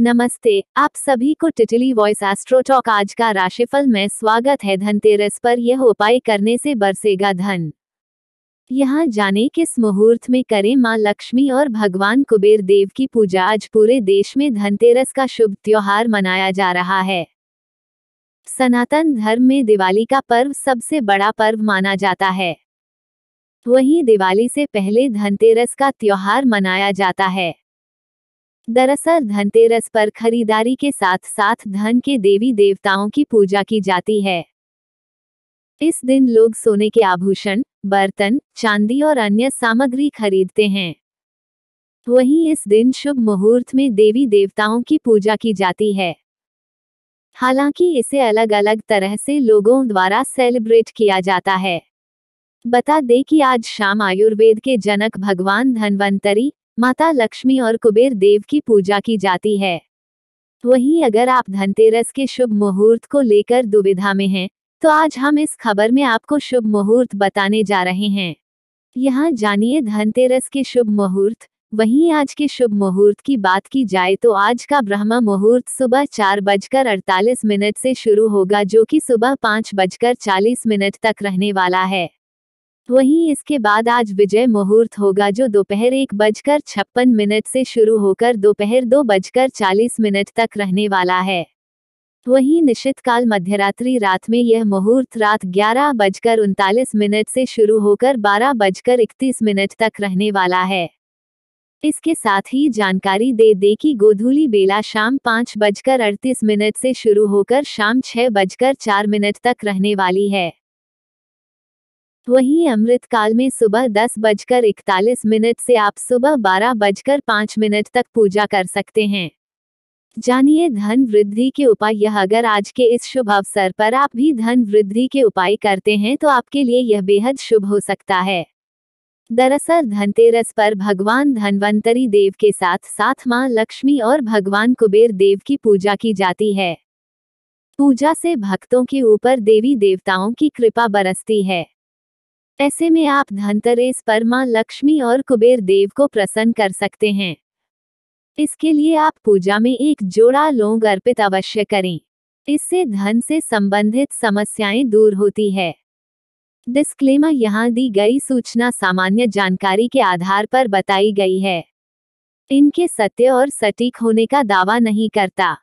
नमस्ते आप सभी को टिटली वॉइस एस्ट्रोटॉक आज का राशिफल में स्वागत है धनतेरस पर यह उपाय करने से बरसेगा धन यहाँ जाने किस मुहूर्त में करें माँ लक्ष्मी और भगवान कुबेर देव की पूजा आज पूरे देश में धनतेरस का शुभ त्योहार मनाया जा रहा है सनातन धर्म में दिवाली का पर्व सबसे बड़ा पर्व माना जाता है वहीं दिवाली से पहले धनतेरस का त्योहार मनाया जाता है दरअसल धनतेरस पर खरीदारी के साथ साथ धन के देवी देवताओं की पूजा की जाती है इस दिन लोग सोने के आभूषण बर्तन चांदी और अन्य सामग्री खरीदते हैं वहीं इस दिन शुभ मुहूर्त में देवी देवताओं की पूजा की जाती है हालांकि इसे अलग अलग तरह से लोगों द्वारा सेलिब्रेट किया जाता है बता दें कि आज शाम आयुर्वेद के जनक भगवान धनवंतरी माता लक्ष्मी और कुबेर देव की पूजा की जाती है वहीं अगर आप धनतेरस के शुभ मुहूर्त को लेकर दुविधा में हैं, तो आज हम इस खबर में आपको शुभ मुहूर्त बताने जा रहे हैं यहाँ जानिए धनतेरस के शुभ मुहूर्त वहीं आज के शुभ मुहूर्त की बात की जाए तो आज का ब्रह्मा मुहूर्त सुबह चार बजकर अड़तालीस मिनट से शुरू होगा जो कि सुबह पाँच बजकर चालीस मिनट तक रहने वाला है वहीं इसके बाद आज विजय मुहूर्त होगा जो दोपहर एक बजकर छप्पन मिनट से शुरू होकर दोपहर दो बजकर चालीस मिनट तक रहने वाला है वहीं निश्चित काल मध्यरात्रि रात में यह मुहूर्त रात ग्यारह बजकर उनतालीस मिनट से शुरू होकर बारह बजकर इकतीस मिनट तक रहने वाला है इसके साथ ही जानकारी दे दे कि गोधूली बेला शाम पाँच बजकर अड़तीस मिनट से शुरू होकर शाम छह बजकर चार मिनट तक रहने वाली है वहीं अमृतकाल में सुबह दस बजकर इकतालीस मिनट से आप सुबह बारह बजकर पाँच मिनट तक पूजा कर सकते हैं जानिए धन वृद्धि के उपाय यह अगर आज के इस शुभ अवसर पर आप भी धन वृद्धि के उपाय करते हैं तो आपके लिए यह बेहद शुभ हो सकता है दरअसल धनतेरस पर भगवान धनवंतरी देव के साथ साथ मां लक्ष्मी और भगवान कुबेर देव की पूजा की जाती है पूजा से भक्तों के ऊपर देवी देवताओं की कृपा बरसती है ऐसे में आप धनतरेस पर मां लक्ष्मी और कुबेर देव को प्रसन्न कर सकते हैं इसके लिए आप पूजा में एक जोड़ा लोंग अर्पित अवश्य करें इससे धन से संबंधित समस्याएं दूर होती है डिस्क्लेमर यहाँ दी गई सूचना सामान्य जानकारी के आधार पर बताई गई है इनके सत्य और सटीक होने का दावा नहीं करता